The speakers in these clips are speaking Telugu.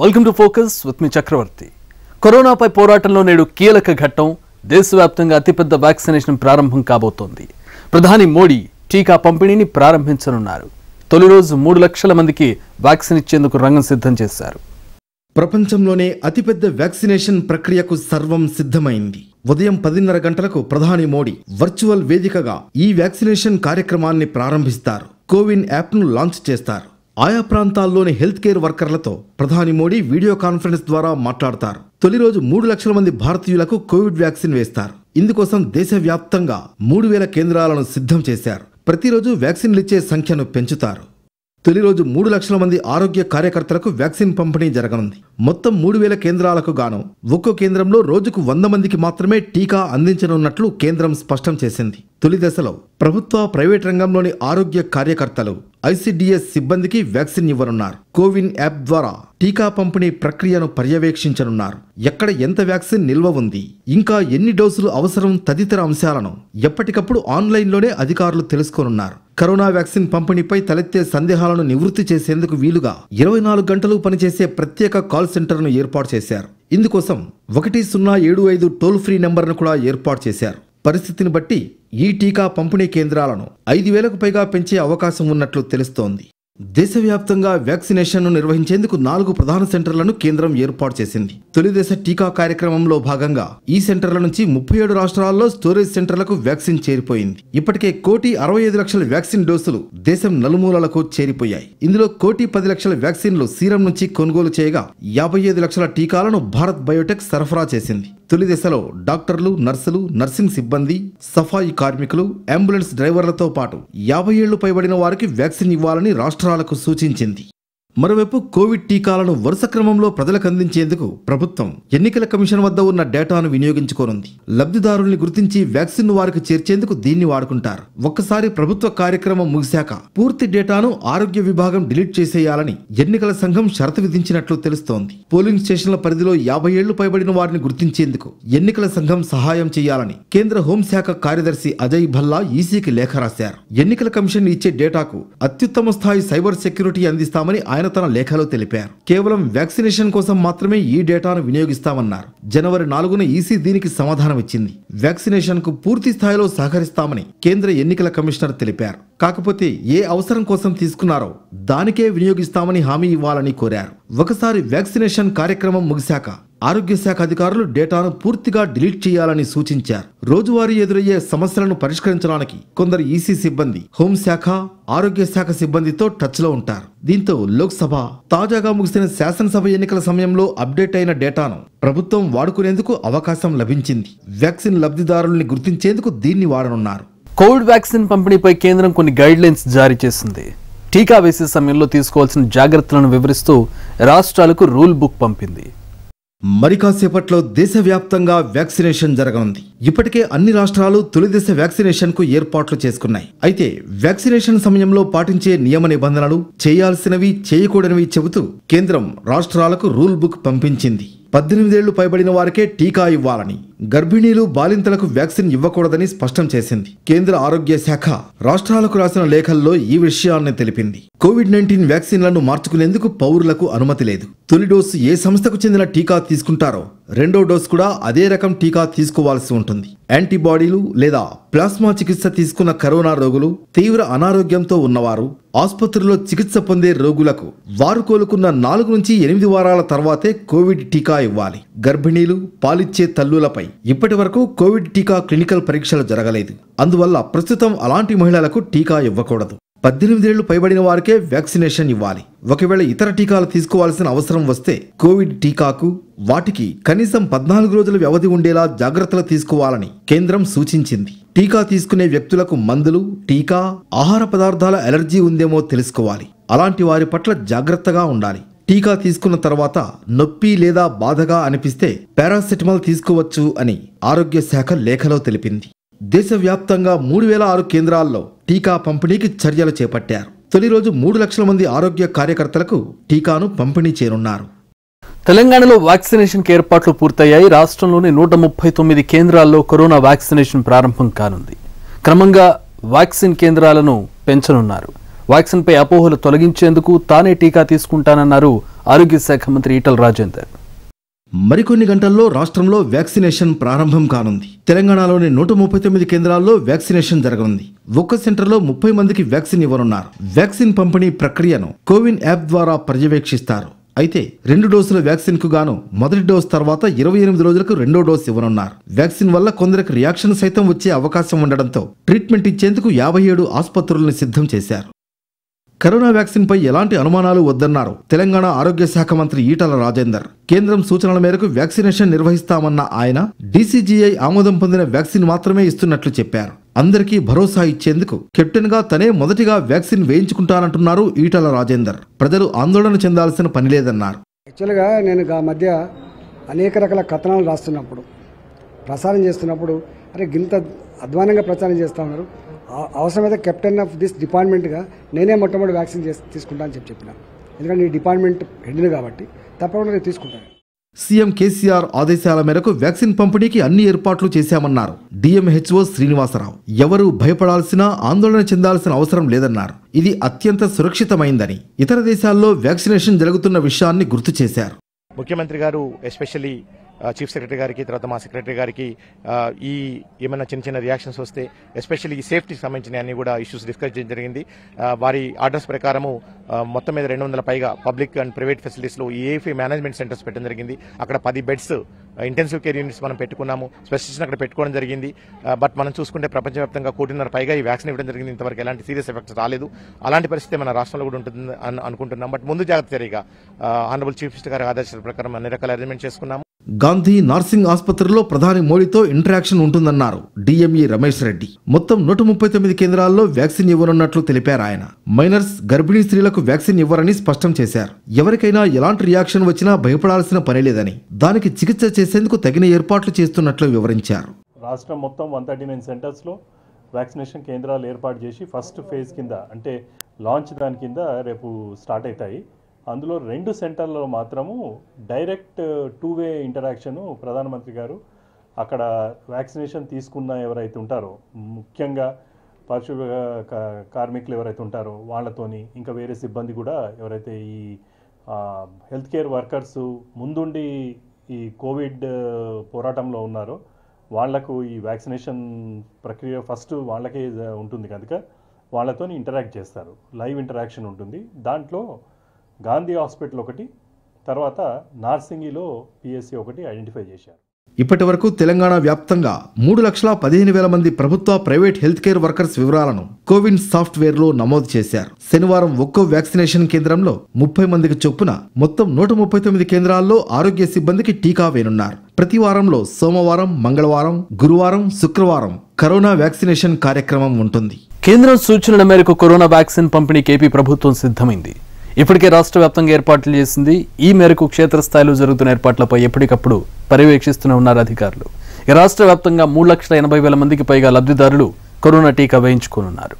వెల్కమ్ టు ఫోకస్ విత్ మీ చక్రవర్తి కరోనాపై పోరాటంలో నేడు కీలక ఘట్టం దేశవ్యాప్తంగా అతిపెద్ద వ్యాక్సినేషన్ ప్రారంభం కాబోతోంది ప్రధాని మోడీ టీకా పంపిణీని ప్రారంభించనున్నారు తొలి రోజు మూడు లక్షల మందికి వ్యాక్సిన్ ఇచ్చేందుకు రంగం సిద్ధం చేశారు ప్రపంచంలోనే అతిపెద్ద వ్యాక్సినేషన్ ప్రక్రియకు సర్వం సిద్ధమైంది ఉదయం పదిన్నర గంటలకు ప్రధాని మోడీ వర్చువల్ వేదికగా ఈ వ్యాక్సినేషన్ కార్యక్రమాన్ని ప్రారంభిస్తారు కోవిన్ యాప్ను లాంచ్ చేస్తారు ఆయా ప్రాంతాల్లోని హెల్త్ కేర్ వర్కర్లతో ప్రధాని మోడీ వీడియో కాన్ఫరెన్స్ ద్వారా మాట్లాడతారు తొలి రోజు మూడు లక్షల మంది భారతీయులకు కోవిడ్ వ్యాక్సిన్ వేస్తారు ఇందుకోసం దేశవ్యాప్తంగా మూడు వేల కేంద్రాలను సిద్ధం చేశారు ప్రతిరోజు వ్యాక్సిన్లు ఇచ్చే సంఖ్యను పెంచుతారు తొలి రోజు మూడు లక్షల మంది ఆరోగ్య కార్యకర్తలకు వ్యాక్సిన్ పంపిణీ జరగనుంది మొత్తం మూడు వేల కేంద్రాలకు గాను ఒక్కో కేంద్రంలో రోజుకు వంద మందికి మాత్రమే టీకా అందించనున్నట్లు కేంద్రం స్పష్టం చేసింది తొలి దశలో ప్రభుత్వ ప్రైవేట్ రంగంలోని ఆరోగ్య కార్యకర్తలు ఐసిడిఎస్ సిబ్బందికి వ్యాక్సిన్ ఇవ్వనున్నారు కోవిన్ యాప్ ద్వారా టీకా పంపిణీ ప్రక్రియను పర్యవేక్షించనున్నారు ఎక్కడ ఎంత వ్యాక్సిన్ నిల్వ ఉంది ఇంకా ఎన్ని డోసులు అవసరం తదితర అంశాలను ఎప్పటికప్పుడు ఆన్లైన్లోనే అధికారులు తెలుసుకోనున్నారు కరోనా వ్యాక్సిన్ పంపిణీపై తలెత్తే సందేహాలను నివృత్తి చేసేందుకు వీలుగా ఇరవై నాలుగు గంటలు పనిచేసే ప్రత్యేక కాల్ సెంటర్ను ఏర్పాటు చేశారు ఇందుకోసం ఒకటి సున్నా ఏడు ఐదు టోల్ ఫ్రీ నెంబర్ను కూడా ఏర్పాటు చేశారు పరిస్థితిని బట్టి ఈ టీకా పంపిణీ కేంద్రాలను ఐదు వేలకు పైగా పెంచే అవకాశం ఉన్నట్లు తెలుస్తోంది దేశవ్యాప్తంగా వ్యాక్సినేషన్ను నిర్వహించేందుకు నాలుగు ప్రధాన సెంటర్లను కేంద్రం ఏర్పాటు చేసింది తొలిదశ టీకా కార్యక్రమంలో భాగంగా ఈ సెంటర్ల నుంచి ముప్పై ఏడు రాష్ట్రాల్లో స్టోరేజ్ సెంటర్లకు వ్యాక్సిన్ చేరిపోయింది ఇప్పటికే కోటి అరవై ఐదు లక్షల వ్యాక్సిన్ డోసులు దేశం నలుమూలలకు చేరిపోయాయి ఇందులో కోటి పది లక్షల వ్యాక్సిన్లు సీరం నుంచి కొనుగోలు చేయగా యాభై ఐదు లక్షల టీకాలను భారత్ బయోటెక్ సరఫరా చేసింది తొలి దశలో డాక్టర్లు నర్సులు నర్సింగ్ సిబ్బంది సఫాయి కార్మికులు అంబులెన్స్ డ్రైవర్లతో పాటు యాభై ఏళ్లు పైబడిన వారికి వ్యాక్సిన్ ఇవ్వాలని రాష్ట్ర అవసరాలకు సూచించింది మరోవైపు కోవిడ్ టీకాలను వరుస క్రమంలో ప్రజలకు అందించేందుకు ప్రభుత్వం ఎన్నికల కమిషన్ వద్ద ఉన్న డేటాను వినియోగించుకోనుంది లబ్ధిదారుల్ని గుర్తించి వ్యాక్సిన్ వారికి చేర్చేందుకు దీన్ని వాడుకుంటారు ఒక్కసారి ప్రభుత్వ కార్యక్రమం ముగిశాక పూర్తి డేటాను ఆరోగ్య విభాగం డిలీట్ చేసేయాలని ఎన్నికల సంఘం షరతు విధించినట్లు తెలుస్తోంది పోలింగ్ స్టేషన్ల పరిధిలో యాభై ఏళ్లు పైబడిన వారిని గుర్తించేందుకు ఎన్నికల సంఘం సహాయం చేయాలని కేంద్ర హోంశాఖ కార్యదర్శి అజయ్ భల్లా ఈసీకి లేఖ రాశారు ఎన్నికల కమిషన్ ఇచ్చే డేటాకు అత్యుత్తమ స్థాయి సైబర్ సెక్యూరిటీ అందిస్తామని ఆయన ఆయన తన లేఖలో తెలిపారు కేవలం వ్యాక్సినేషన్ కోసం మాత్రమే ఈ డేటాను వినియోగిస్తామన్నారు జనవరి నాలుగున ఈసీ దీనికి సమాధానం ఇచ్చింది వ్యాక్సినేషన్ కు పూర్తి స్థాయిలో సహకరిస్తామని కేంద్ర ఎన్నికల కమిషనర్ తెలిపారు కాకపోతే ఏ అవసరం కోసం తీసుకున్నారో దానికే వినియోగిస్తామని హామీ ఇవ్వాలని కోరారు ఒకసారి వ్యాక్సినేషన్ కార్యక్రమం ముగిశాక ఆరోగ్య శాఖ అధికారులు డేటాను పూర్తిగా డిలీట్ చేయాలని సూచించారు రోజువారీ ఎదురయ్యే సమస్యలను పరిష్కరించడానికి కొందరు ఈసీ సిబ్బంది హోంశాఖ ఆరోగ్య శాఖ సిబ్బందితో టచ్లో ఉంటారు దీంతో లోక్సభ తాజాగా ముగిసిన శాసనసభ ఎన్నికల సమయంలో అప్డేట్ అయిన డేటాను ప్రభుత్వం వాడుకునేందుకు అవకాశం లభించింది వ్యాక్సిన్ లబ్ధిదారుల్ని గుర్తించేందుకు దీన్ని వాడనున్నారు కోవిడ్ వ్యాక్సిన్ పంపిణీపై కేంద్రం కొన్ని గైడ్ లైన్స్ జారీ చేసింది టీకా వేసే సమయంలో తీసుకోవాల్సిన జాగ్రత్తలను వివరిస్తూ రాష్ట్రాలకు రూల్ బుక్ పంపింది మరి కాసేపట్లో దేశవ్యాప్తంగా వ్యాక్సినేషన్ జరగనుంది ఇప్పటికే అన్ని రాష్ట్రాలు తొలి దశ వ్యాక్సినేషన్ కు ఏర్పాట్లు చేసుకున్నాయి అయితే వ్యాక్సినేషన్ సమయంలో పాటించే నియమ నిబంధనలు చేయాల్సినవి చేయకూడనివి చెబుతూ కేంద్రం రాష్ట్రాలకు రూల్ బుక్ పంపించింది పద్దెనిమిదేళ్లు పైబడిన వారికే టీకా ఇవ్వాలని గర్భిణీలు బాలింతలకు వ్యాక్సిన్ ఇవ్వకూడదని స్పష్టం చేసింది కేంద్ర ఆరోగ్య శాఖ రాష్ట్రాలకు రాసిన లేఖల్లో ఈ విషయాన్ని తెలిపింది కోవిడ్ నైన్టీన్ వ్యాక్సిన్లను మార్చుకునేందుకు పౌరులకు అనుమతి లేదు తొలి డోసు ఏ సంస్థకు చెందిన టీకా తీసుకుంటారో రెండో డోస్ కూడా అదే రకం టీకా తీసుకోవాల్సి ఉంటుంది యాంటీబాడీలు లేదా ప్లాస్మా చికిత్స తీసుకున్న కరోనా రోగులు తీవ్ర అనారోగ్యంతో ఉన్నవారు ఆసుపత్రిలో చికిత్స పొందే రోగులకు వారు కోలుకున్న నాలుగు నుంచి ఎనిమిది వారాల తర్వాతే కోవిడ్ టీకా ఇవ్వాలి గర్భిణీలు పాలిచ్చే తల్లులపై ఉన్నాయి ఇప్పటి వరకు కోవిడ్ టీకా క్లినికల్ పరీక్షలు జరగలేదు అందువల్ల ప్రస్తుతం అలాంటి మహిళలకు టీకా ఇవ్వకూడదు పద్దెనిమిదేళ్లు పైబడిన వారికే వ్యాక్సినేషన్ ఇవ్వాలి ఒకవేళ ఇతర టీకాలు తీసుకోవాల్సిన అవసరం వస్తే కోవిడ్ టీకాకు వాటికి కనీసం పద్నాలుగు రోజుల వ్యవధి ఉండేలా జాగ్రత్తలు తీసుకోవాలని కేంద్రం సూచించింది టీకా తీసుకునే వ్యక్తులకు మందులు టీకా ఆహార పదార్థాల ఎలర్జీ ఉందేమో తెలుసుకోవాలి అలాంటి వారి పట్ల జాగ్రత్తగా ఉండాలి టీకా తీసుకున్న తర్వాత నొప్పి లేదా బాధగా అనిపిస్తే పారాసెటమాల్ తీసుకోవచ్చు అని ఆరోగ్య శాఖ లేఖలో తెలిపింది దేశవ్యాప్తంగా మూడు వేల ఆరు కేంద్రాల్లో టీకా పంపిణీకి చర్యలు చేపట్టారు తొలి రోజు మూడు లక్షల మంది ఆరోగ్య కార్యకర్తలకు టీకాను పంపిణీ చేరున్నారు తెలంగాణలో వ్యాక్సినేషన్ ఏర్పాట్లు పూర్తయ్యాయి రాష్ట్రంలోని నూట ముప్పై తొమ్మిది కేంద్రాల్లో కరోనా వ్యాక్సినేషన్ ప్రారంభం కానుంది క్రమంగా వ్యాక్సిన్ కేంద్రాలను పెంచనున్నారు వ్యాక్సిన్పై అపోహలు తొలగించేందుకు తానే టీకా తీసుకుంటానన్నారు ఆరోగ్య శాఖ మంత్రి ఈటల రాజేందర్ మరికొన్ని గంటల్లో రాష్ట్రంలో వ్యాక్సినేషన్ ప్రారంభం కానుంది తెలంగాణలోని నూట ముప్పై తొమ్మిది కేంద్రాల్లో వ్యాక్సినేషన్ జరగనుంది ఒక్క సెంటర్లో ముప్పై మందికి వ్యాక్సిన్ ఇవ్వనున్నారు వ్యాక్సిన్ పంపిణీ ప్రక్రియను కోవిన్ యాప్ ద్వారా పర్యవేక్షిస్తారు అయితే రెండు డోసుల వ్యాక్సిన్ కు గాను మొదటి డోస్ తర్వాత ఇరవై ఎనిమిది రోజులకు రెండో డోస్ ఇవ్వనున్నారు వ్యాక్సిన్ వల్ల కొందరికి రియాక్షన్ సైతం వచ్చే అవకాశం ఉండడంతో ట్రీట్మెంట్ ఇచ్చేందుకు యాభై ఏడు ఆసుపత్రులను సిద్ధం చేశారు కరోనా వ్యాక్సిన్పై ఎలాంటి అనుమానాలు వద్దన్నారు తెలంగాణ ఆరోగ్య శాఖ మంత్రి ఈటల రాజేందర్ కేంద్రం సూచనల మేరకు వ్యాక్సినేషన్ నిర్వహిస్తామన్న ఆయన డీసీజీఐ ఆమోదం పొందిన వ్యాక్సిన్ మాత్రమే ఇస్తున్నట్లు చెప్పారు అందరికీ భరోసా ఇచ్చేందుకు కెప్టెన్గా తనే మొదటిగా వ్యాక్సిన్ వేయించుకుంటానంటున్నారు ఈటల రాజేందర్ ప్రజలు ఆందోళన చెందాల్సిన పని లేదన్నారు యాక్చువల్గా నేను ఆ మధ్య అనేక రకాల కథనాలు రాస్తున్నప్పుడు ప్రసారం చేస్తున్నప్పుడు అరే గింత అధ్వానంగా ప్రచారం చేస్తా ఉన్నారు అవసరమైతే కెప్టెన్ ఆఫ్ దిస్ డిపార్ట్మెంట్గా నేనే మొట్టమొదటి వ్యాక్సిన్ చేసి తీసుకుంటా అని చెప్పి చెప్పిన ఎందుకంటే ఈ డిపార్ట్మెంట్ హెడ్ని కాబట్టి తప్పకుండా నేను తీసుకుంటాను సీఎం కేసీఆర్ ఆదేశాల మేరకు వ్యాక్సిన్ పంపిణీకి అన్ని ఏర్పాట్లు చేశామన్నారు డిఎంహెచ్ఓ శ్రీనివాసరావు ఎవరు భయపడాల్సిన ఆందోళన చెందాల్సిన అవసరం లేదన్నారు ఇది అత్యంత సురక్షితమైందని ఇతర దేశాల్లో వ్యాక్సినేషన్ జరుగుతున్న విషయాన్ని గుర్తు చేశారు ముఖ్యమంత్రి గారు ఎస్పెషల్లీ చీఫ్ సెక్రటరీ గారికి తర్వాత మా సెక్రటరీ గారికి ఈ ఏమైనా చిన్న చిన్న రియాక్షన్స్ వస్తే ఎస్పెషల్లీ ఈ సేఫ్టీకి సంబంధించిన అన్ని కూడా ఇష్యూస్ డిస్కస్ చేయడం జరిగింది వారి ఆర్డర్స్ ప్రకారము మొత్తం మీద రెండు వందల పైగా పబ్లిక్ అండ్ ప్రైవేట్ ఫెసిలిటీస్లో ఏఎఫ్ఏ మేనేజ్మెంట్ సెంటర్స్ పెట్టడం జరిగింది అక్కడ పది బెడ్స్ ఇంటెన్సివ్ కేర్ యూనిట్స్ మనం పెట్టుకున్నాము స్పెషలిస్ట్ అక్కడ పెట్టుకోవడం జరిగింది బట్ మనం చూసుకుంటే ప్రపంచవ్యాప్తంగా కోటిన్నర పైగా ఈ వ్యాక్సిన్ ఇవ్వడం జరిగింది ఇంతవరకు ఎలాంటి సీరియస్ ఎఫెక్ట్స్ రాలేదు అలాంటి పరిస్థితి మన రాష్ట్రంలో కూడా ఉంటుంది అనుకుంటున్నాం బట్ ముందు జాగ్రత్త చర్యగా ఆనరబుల్ చీఫ్ మినిస్టర్ గారి ఆదేశాల ప్రకారం అన్ని రకాల అరేంజ్మెంట్ చేసుకున్నాము గాంధీ నర్సింగ్ ఆసుపత్రిలో ప్రధాని మోడీతో ఇంటరాక్షన్ ఉంటుందన్నారు డిఎంఈ రమేష్ రెడ్డి మొత్తం నూట ముప్పై తొమ్మిది కేంద్రాల్లో వ్యాక్సిన్ ఇవ్వనున్నట్లు తెలిపారు ఆయన మైనర్స్ గర్భిణీ స్త్రీలకు వ్యాక్సిన్ ఇవ్వరని స్పష్టం చేశారు ఎవరికైనా ఎలాంటి రియాక్షన్ వచ్చినా భయపడాల్సిన పనిలేదని దానికి చికిత్స చేసేందుకు తగిన ఏర్పాట్లు చేస్తున్నట్లు వివరించారు రాష్ట్రం మొత్తం వన్ థర్టీ నైన్ సెంటర్స్లో వ్యాక్సినేషన్ కేంద్రాలు ఏర్పాటు చేసి ఫస్ట్ ఫేజ్ కింద అంటే లాంచ్ దాని కింద రేపు స్టార్ట్ అవుతాయి అందులో రెండు సెంటర్లలో మాత్రము డైరెక్ట్ టూ వే ఇంటరాక్షను ప్రధానమంత్రి గారు అక్కడ వ్యాక్సినేషన్ తీసుకున్న ఎవరైతే ఉంటారో ముఖ్యంగా పారిశుభ్ర కార్మికులు ఎవరైతే ఉంటారో వాళ్ళతోని ఇంకా వేరే సిబ్బంది కూడా ఎవరైతే ఈ హెల్త్ కేర్ వర్కర్స్ ముందుండి ఈ కోవిడ్ పోరాటంలో ఉన్నారో వాళ్లకు ఈ వ్యాక్సినేషన్ ప్రక్రియ ఫస్ట్ వాళ్ళకే ఉంటుంది కనుక వాళ్ళతో ఇంటరాక్ట్ చేస్తారు లైవ్ ఇంటరాక్షన్ ఉంటుంది దాంట్లో గాంధీ హాస్పిటల్ ఒకటి తర్వాత నార్సింగిలో పిఎస్సి ఒకటి ఐడెంటిఫై చేశారు ఇప్పటి వరకు తెలంగాణ వ్యాప్తంగా మూడు లక్షల పదిహేను వేల మంది ప్రభుత్వ ప్రైవేట్ హెల్త్ కేర్ వర్కర్స్ వివరాలను కోవిన్ సాఫ్ట్వేర్లో నమోదు చేశారు శనివారం ఒక్కో వ్యాక్సినేషన్ కేంద్రంలో ముప్పై మందికి చొప్పున మొత్తం నూట ముప్పై తొమ్మిది కేంద్రాల్లో ఆరోగ్య సిబ్బందికి టీకా వేనున్నారు ప్రతి వారంలో సోమవారం మంగళవారం గురువారం శుక్రవారం కరోనా వ్యాక్సినేషన్ కార్యక్రమం ఉంటుంది కేంద్రం సూచనల మేరకు కరోనా వ్యాక్సిన్ పంపిణీకి ఏపీ ప్రభుత్వం సిద్ధమైంది ఇప్పటికే రాష్ట్ర వ్యాప్తంగా ఏర్పాట్లు చేసింది ఈ మేరకు క్షేత్రస్థాయిలో జరుగుతున్న ఏర్పాట్లపై ఎప్పటికప్పుడు పర్యవేక్షిస్తూనే ఉన్నారు అధికారులు ఈ రాష్ట్ర వ్యాప్తంగా మూడు లక్షల ఎనభై వేల మందికి పైగా లబ్ధిదారులు కరోనా టీకా వేయించుకోనున్నారు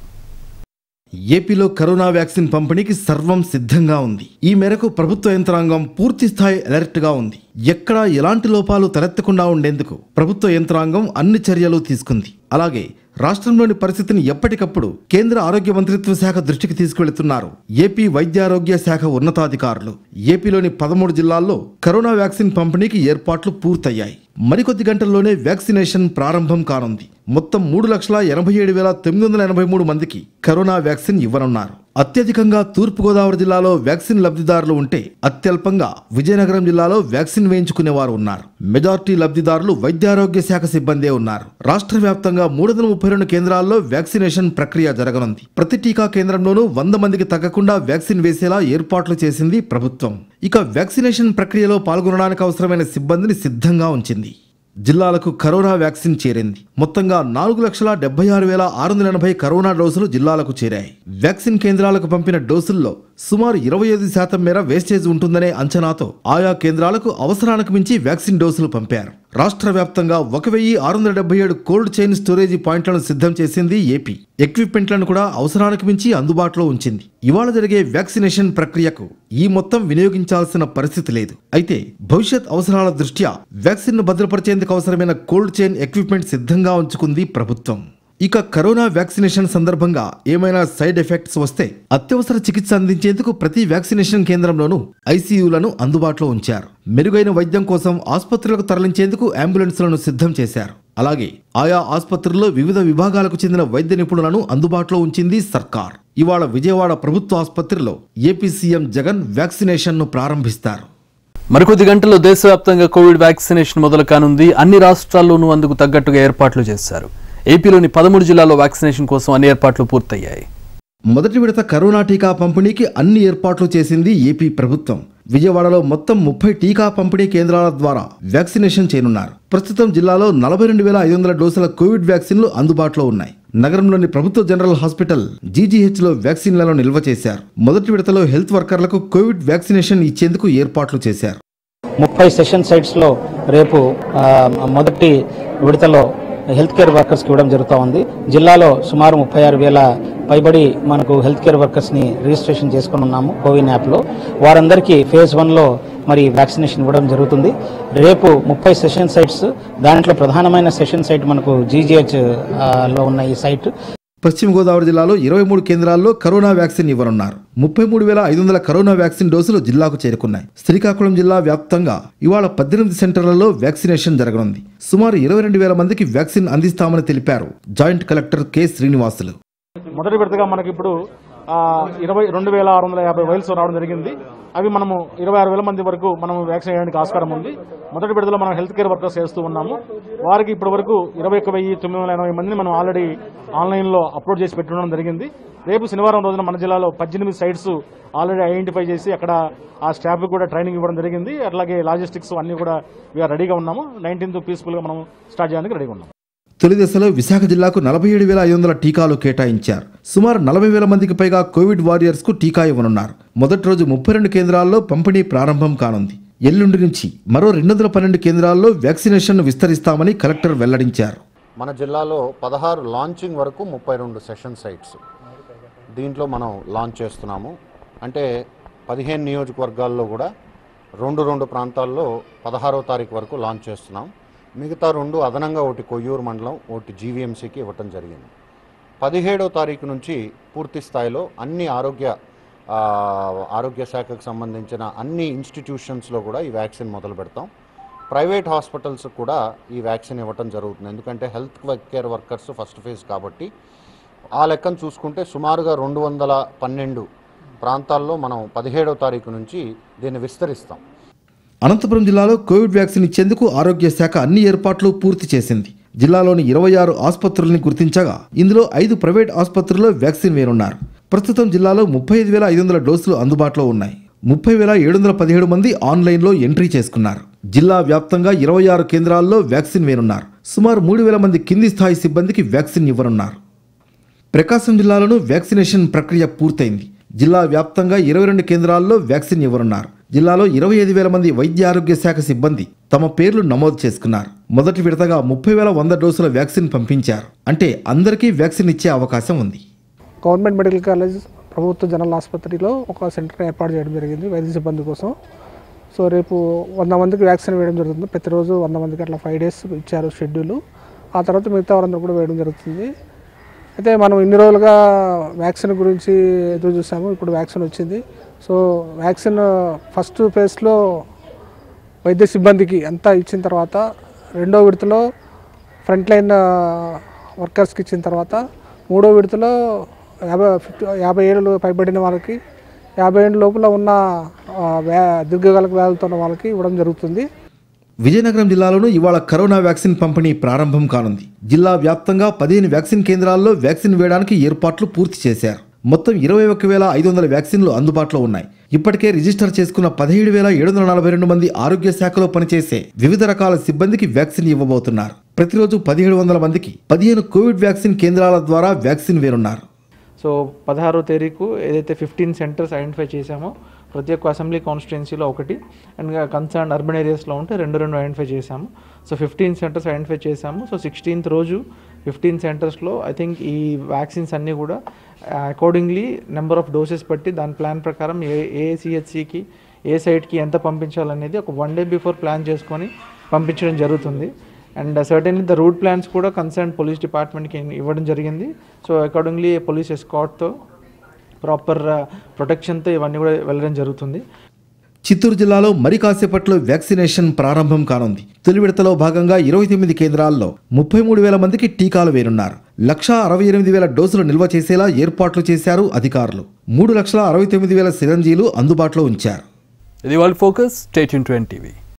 ఏపీలో కరోనా వ్యాక్సిన్ పంపిణీకి సర్వం సిద్ధంగా ఉంది ఈ మేరకు ప్రభుత్వ యంత్రాంగం పూర్తి స్థాయి అలర్ట్ గా ఉంది ఎక్కడా ఎలాంటి లోపాలు తలెత్తకుండా ఉండేందుకు ప్రభుత్వ యంత్రాంగం అన్ని చర్యలు తీసుకుంది అలాగే రాష్ట్రంలోని పరిస్థితిని ఎప్పటికప్పుడు కేంద్ర ఆరోగ్య మంత్రిత్వ శాఖ దృష్టికి తీసుకువెళుతున్నారు ఏపీ వైద్యారోగ్య శాఖ ఉన్నతాధికారులు ఏపీలోని పదమూడు జిల్లాల్లో కరోనా వ్యాక్సిన్ పంపిణీకి ఏర్పాట్లు పూర్తయ్యాయి మరికొద్ది గంటల్లోనే వ్యాక్సినేషన్ ప్రారంభం కానుంది మొత్తం మూడు లక్షల ఎనభై ఏడు వేల తొమ్మిది వందల ఎనభై మూడు మందికి కరోనా వ్యాక్సిన్ ఇవ్వనున్నారు అత్యధికంగా తూర్పుగోదావరి జిల్లాలో వ్యాక్సిన్ లబ్ధిదారులు ఉంటే అత్యల్పంగా విజయనగరం జిల్లాలో వ్యాక్సిన్ వేయించుకునేవారు ఉన్నారు మెజార్టీ లబ్ధిదారులు వైద్యారోగ్య శాఖ సిబ్బందే ఉన్నారు రాష్ట్ర వ్యాప్తంగా మూడు వందల ముప్పై రెండు కేంద్రాల్లో వ్యాక్సినేషన్ ప్రక్రియ జరగనుంది ప్రతి టీకా కేంద్రంలోనూ వంద మందికి తగ్గకుండా వ్యాక్సిన్ వేసేలా ఏర్పాట్లు చేసింది ప్రభుత్వం ఇక వ్యాక్సినేషన్ ప్రక్రియలో పాల్గొనడానికి అవసరమైన సిబ్బందిని సిద్ధంగా ఉంచింది జిల్లాలకు కరోనా వ్యాక్సిన్ చేరింది మొత్తంగా నాలుగు లక్షల డెబ్బై ఆరు వేల ఆరు వందల ఎనభై కరోనా డోసులు జిల్లాలకు చేరాయి వ్యాక్సిన్ కేంద్రాలకు పంపిన డోసుల్లో సుమారు ఇరవై ఐదు శాతం మేర వేస్టేజ్ ఉంటుందనే అంచనాతో ఆయా కేంద్రాలకు అవసరానికి మించి వ్యాక్సిన్ డోసులు పంపారు రాష్ట్ర వ్యాప్తంగా ఒక వెయ్యి ఆరు వందల డెబ్బై ఏడు కోల్డ్ చైన్ స్టోరేజీ పాయింట్లను సిద్ధం చేసింది ఏపీ ఎక్విప్మెంట్లను కూడా అవసరానికి మించి అందుబాటులో ఉంచింది ఇవాళ జరిగే వ్యాక్సినేషన్ ప్రక్రియకు ఈ మొత్తం వినియోగించాల్సిన పరిస్థితి లేదు అయితే భవిష్యత్ అవసరాల దృష్ట్యా వ్యాక్సిన్ను భద్రపరిచేందుకు అవసరమైన కోల్డ్ చైన్ ఎక్విప్మెంట్ సిద్ధంగా ఉంచుకుంది ప్రభుత్వం ఇక కరోనా వ్యాక్సినేషన్ సందర్భంగా ఏమైనా సైడ్ ఎఫెక్ట్స్ వస్తే అత్యవసర చికిత్స అందించేందుకు ప్రతి వ్యాక్సినేషన్ కేంద్రంలోనూ ఐసీయూలను అందుబాటులో ఉంచారు మెరుగైన వైద్యం కోసం ఆసుపత్రులకు తరలించేందుకు అంబులెన్స్లను సిద్ధం చేశారు అలాగే ఆయా ఆసుపత్రుల్లో వివిధ విభాగాలకు చెందిన వైద్య నిపుణులను అందుబాటులో ఉంచింది సర్కార్ ఇవాళ విజయవాడ ప్రభుత్వ ఆసుపత్రిలో ఏపీ సీఎం జగన్ వ్యాక్సినేషన్ను ప్రారంభిస్తారు మరికొద్ది గంటల్లో దేశవ్యాప్తంగా కోవిడ్ వ్యాక్సినేషన్ మొదలు కానుంది అన్ని రాష్ట్రాల్లోనూ అందుకు తగ్గట్టుగా ఏర్పాట్లు చేశారు ఏపీలోని పదమూడు జిల్లాల్లో వ్యాక్సినేషన్ కోసం అన్ని ఏర్పాట్లు పూర్తయ్యాయి మొదటి విడత కరోనా టీకా పంపిణీకి అన్ని ఏర్పాట్లు చేసింది ఏపీ ప్రభుత్వం విజయవాడలో మొత్తం ముప్పై టీకా పంపిణీ కేంద్రాల ద్వారా వ్యాక్సినేషన్ చేయనున్నారు ప్రస్తుతం జిల్లాలో నలభై రెండు వేల ఐదు వందల డోసుల కోవిడ్ వ్యాక్సిన్లు అందుబాటులో ఉన్నాయి నగరంలోని ప్రభుత్వ జనరల్ హాస్పిటల్ జీజీహెచ్లో వ్యాక్సిన్లను నిల్వ చేశారు మొదటి విడతలో హెల్త్ వర్కర్లకు కోవిడ్ వ్యాక్సినేషన్ ఇచ్చేందుకు ఏర్పాట్లు చేశారు ముప్పై సెషన్ సైట్స్లో రేపు మొదటి విడతలో హెల్త్ కేర్ వర్కర్స్కి ఇవ్వడం జరుగుతూ ఉంది జిల్లాలో సుమారు ముప్పై ఆరు వేల పైబడి మనకు హెల్త్ కేర్ వర్కర్స్ని రిజిస్ట్రేషన్ చేసుకుని ఉన్నాము కోవిన్ యాప్లో వారందరికీ ఫేజ్ వన్లో మరి వ్యాక్సినేషన్ ఇవ్వడం జరుగుతుంది రేపు ముప్పై సెషన్ సైట్స్ దాంట్లో ప్రధానమైన సెషన్ సైట్ మనకు జీజీహెచ్లో ఉన్న ఈ సైట్ పశ్చిమ గోదావరి జిల్లాలో ఇరవై మూడు కేంద్రాల్లో కరోనా వ్యాక్సిన్ ఇవ్వనున్నారు ముప్పై మూడు వేల ఐదు వందల కరోనా వ్యాక్సిన్ డోసులు జిల్లాకు చేరుకున్నాయి శ్రీకాకుళం జిల్లా వ్యాప్తంగా ఇవాళ పద్దెనిమిది సెంటర్లలో వ్యాక్సినేషన్ జరగనుంది సుమారు ఇరవై రెండు వేల మందికి వ్యాక్సిన్ అందిస్తామని తెలిపారు జాయింట్ కలెక్టర్ కె శ్రీనివాసులు మొదటి విడతగా మనకి ఇప్పుడు ఇరవై రెండు వేల ఆరు వందల యాభై వైల్స్ రావడం జరిగింది అవి మనము ఇరవై ఆరు వేల మంది వరకు మనం వ్యాక్సిన్ వేయడానికి ఆస్కారం ఉంది మొదటి విడుదల మనం హెల్త్ కేర్ వర్కర్స్ చేస్తూ ఉన్నాము వారికి ఇప్పటి వరకు ఇరవై ఒక వెయ్యి తొమ్మిది వందల ఎనభై మందిని మనం ఆల్రెడీ ఆన్లైన్లో అప్లోడ్ చేసి పెట్టడం జరిగింది రేపు శనివారం రోజున మన జిల్లాలో పద్దెనిమిది సైట్స్ ఆల్రెడీ ఐడెంటిఫై చేసి అక్కడ ఆ స్టాఫ్ కూడా ట్రైనింగ్ ఇవ్వడం జరిగింది అట్లాగే లాజిస్టిక్స్ అన్నీ కూడా వీఆర్ రెడీగా ఉన్నాము నైన్టీన్త్ పీస్ఫుల్గా మనం స్టార్ట్ చేయడానికి రెడీగా ఉన్నాము తొలి దశలో విశాఖ జిల్లాకు నలభై ఏడు వేల ఐదు వందల టీకాలు కేటాయించారు సుమారు నలభై వేల మందికి పైగా కోవిడ్ వారియర్స్కు టీకా ఇవ్వనున్నారు మొదటి రోజు ముప్పై రెండు కేంద్రాల్లో పంపిణీ ప్రారంభం కానుంది ఎల్లుండి నుంచి మరో రెండు వందల పన్నెండు కేంద్రాల్లో వ్యాక్సినేషన్ విస్తరిస్తామని కలెక్టర్ వెల్లడించారు మన జిల్లాలో పదహారు లాంచింగ్ వరకు ముప్పై రెండు సెషన్ సైట్స్ దీంట్లో మనం లాంచ్ చేస్తున్నాము అంటే పదిహేను నియోజకవర్గాల్లో కూడా రెండు రెండు ప్రాంతాల్లో పదహారో తారీఖు వరకు లాంచ్ చేస్తున్నాం మిగతా రెండు అదనంగా ఒకటి కొయ్యూరు మండలం ఒకటి జీవీఎంసీకి ఇవ్వటం జరిగింది పదిహేడో తారీఖు నుంచి పూర్తి స్థాయిలో అన్ని ఆరోగ్య ఆరోగ్య శాఖకు సంబంధించిన అన్ని ఇన్స్టిట్యూషన్స్లో కూడా ఈ వ్యాక్సిన్ మొదలు పెడతాం ప్రైవేట్ హాస్పిటల్స్ కూడా ఈ వ్యాక్సిన్ ఇవ్వటం జరుగుతుంది ఎందుకంటే health care workers first phase కాబట్టి ఆ లెక్కను చూసుకుంటే సుమారుగా రెండు వందల పన్నెండు ప్రాంతాల్లో మనం పదిహేడవ తారీఖు నుంచి దీన్ని విస్తరిస్తాం అనంతపురం జిల్లాలో కోవిడ్ వ్యాక్సిన్ ఇచ్చేందుకు ఆరోగ్య శాఖ అన్ని ఏర్పాట్లు పూర్తి చేసింది జిల్లాలోని ఇరవై ఆరు ఆసుపత్రుల్ని గుర్తించగా ఇందులో ఐదు ప్రైవేట్ ఆసుపత్రుల్లో వ్యాక్సిన్ వేనున్నారు ప్రస్తుతం జిల్లాలో ముప్పై ఐదు వేల ఐదు వందల డోసులు అందుబాటులో ఉన్నాయి ముప్పై వేల ఏడు వందల పదిహేడు మంది ఆన్లైన్లో ఎంట్రీ చేసుకున్నారు జిల్లా వ్యాప్తంగా ఇరవై ఆరు కేంద్రాల్లో వ్యాక్సిన్ వేనున్నారు సుమారు మూడు వేల మంది కింది స్థాయి సిబ్బందికి వ్యాక్సిన్ ఇవ్వనున్నారు ప్రకాశం జిల్లాలోనూ వ్యాక్సినేషన్ ప్రక్రియ పూర్తయింది జిల్లా వ్యాప్తంగా ఇరవై రెండు కేంద్రాల్లో వ్యాక్సిన్ ఇవ్వనున్నారు జిల్లాలో ఇరవై ఐదు వేల మంది వైద్య ఆరోగ్య శాఖ సిబ్బంది తమ పేర్లు నమోదు చేసుకున్నారు మొదటి విడతగా ముప్పై వేల వంద డోసుల వ్యాక్సిన్ పంపించారు అంటే అందరికీ వ్యాక్సిన్ ఇచ్చే అవకాశం ఉంది గవర్నమెంట్ మెడికల్ కాలేజ్ ప్రభుత్వ జనరల్ ఆసుపత్రిలో ఒక సెంటర్ ఏర్పాటు చేయడం జరిగింది వైద్య సిబ్బంది కోసం సో రేపు వంద మందికి వ్యాక్సిన్ వేయడం జరుగుతుంది ప్రతిరోజు వంద మందికి అట్లా ఫైవ్ డేస్ ఇచ్చారు షెడ్యూల్ ఆ తర్వాత మిగతా వారందరూ కూడా వేయడం జరుగుతుంది అయితే మనం ఇన్ని రోజులుగా వ్యాక్సిన్ గురించి ఎదురు చూసాము ఇప్పుడు వ్యాక్సిన్ వచ్చింది సో వ్యాక్సిన్ ఫస్ట్ ఫేజ్లో వైద్య సిబ్బందికి అంతా ఇచ్చిన తర్వాత రెండో విడతలో ఫ్రంట్ లైన్ వర్కర్స్కి ఇచ్చిన తర్వాత మూడో విడతలో యాభై ఫిఫ్టీ యాభై ఏళ్ళు పైబడిన వాళ్ళకి యాభై ఏళ్ళ లోపల ఉన్న వ్యా దీర్ఘకాలిక వ్యాధులతో ఉన్న వాళ్ళకి ఇవ్వడం జరుగుతుంది విజయనగరం జిల్లాలోనూ ఇవాళ కరోనా వ్యాక్సిన్ పంపిణీ ప్రారంభం కానుంది జిల్లా వ్యాప్తంగా పదిహేను వ్యాక్సిన్ కేంద్రాల్లో వ్యాక్సిన్ వేయడానికి ఏర్పాట్లు పూర్తి చేశారు మొత్తం ఇరవై ఒక్క వేల ఐదు వందల వ్యాక్సిన్లు అందుబాటులో ఉన్నాయి ఇప్పటికే రిజిస్టర్ చేసుకున్న పదిహేడు వేల ఏడు వందల నలభై రెండు మంది ఆరోగ్య శాఖలో పనిచేసే వివిధ రకాల సిబ్బందికి వ్యాక్సిన్ ఇవ్వబోతున్నారు ప్రతిరోజు పదిహేడు వందల మందికి పదిహేను కోవిడ్ వ్యాక్సిన్ కేంద్రాల ద్వారా వ్యాక్సిన్ వేరున్నారు సో పదహారో తేదీకు ఏదైతే ఫిఫ్టీన్ సెంటర్స్ ఐడెంటిఫై చేశామో ప్రతి ఒక్క అసెంబ్లీ కాన్స్టిట్యున్సీలో ఒకటి అండ్ కన్సర్న్ అర్బన్ ఏరియాస్లో ఉంటే రెండు రెండు ఐడెంటిఫై చేశాము సో ఫిఫ్టీన్ సెంటర్స్ ఐడెంటిఫై చేశాము సో సిక్స్టీన్త్ రోజు ఫిఫ్టీన్ సెంటర్స్లో ఐ థింక్ ఈ వ్యాక్సిన్స్ అన్నీ కూడా అకార్డింగ్లీ నెంబర్ ఆఫ్ డోసెస్ బట్టి దాని ప్లాన్ ప్రకారం ఏ ఏ సిహెచ్సికి ఏ సైట్కి ఎంత పంపించాలనేది ఒక వన్ డే బిఫోర్ ప్లాన్ చేసుకొని పంపించడం జరుగుతుంది and certainly the route plans కూడా కన్సర్న్ పోలీస్ డిపార్ట్మెంట్కి ఇవ్వడం జరిగింది సో అకార్డింగ్లీ పోలీస్ ఎస్కాట్తో ప్రాపర్ ప్రొటెక్షన్తో ఇవన్నీ కూడా వెళ్ళడం జరుగుతుంది చిత్తూరు జిల్లాలో మరి కాసేపట్లో వ్యాక్సినేషన్ ప్రారంభం కానుంది తొలి విడతలో భాగంగా ఇరవై తొమ్మిది కేంద్రాల్లో ముప్పై మూడు వేల మందికి టీకాలు వేనున్నారు లక్షా అరవై ఎనిమిది వేల డోసులు నిల్వ చేసేలా ఏర్పాట్లు చేశారు అధికారులు మూడు లక్షల అరవై తొమ్మిది వేల సిరంజీలు అందుబాటులో ఉంచారు ఇది వరల్డ్ ఫోకస్ స్టేట్ టీవీ